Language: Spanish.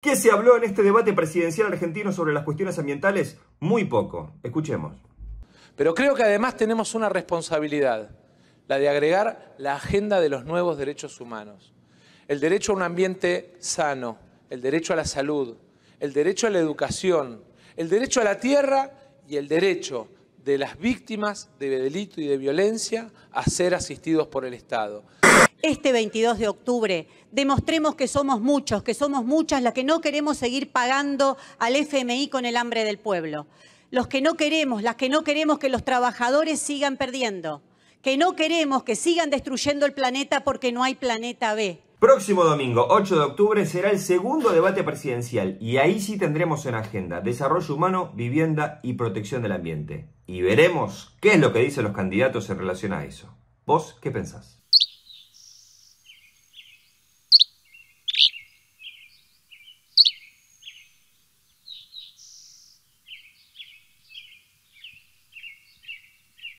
¿Qué se habló en este debate presidencial argentino sobre las cuestiones ambientales? Muy poco. Escuchemos. Pero creo que además tenemos una responsabilidad, la de agregar la agenda de los nuevos derechos humanos. El derecho a un ambiente sano, el derecho a la salud, el derecho a la educación, el derecho a la tierra y el derecho de las víctimas de delito y de violencia a ser asistidos por el Estado este 22 de octubre demostremos que somos muchos, que somos muchas las que no queremos seguir pagando al FMI con el hambre del pueblo. Los que no queremos, las que no queremos que los trabajadores sigan perdiendo, que no queremos que sigan destruyendo el planeta porque no hay planeta B. Próximo domingo, 8 de octubre, será el segundo debate presidencial y ahí sí tendremos en agenda desarrollo humano, vivienda y protección del ambiente. Y veremos qué es lo que dicen los candidatos en relación a eso. ¿Vos qué pensás?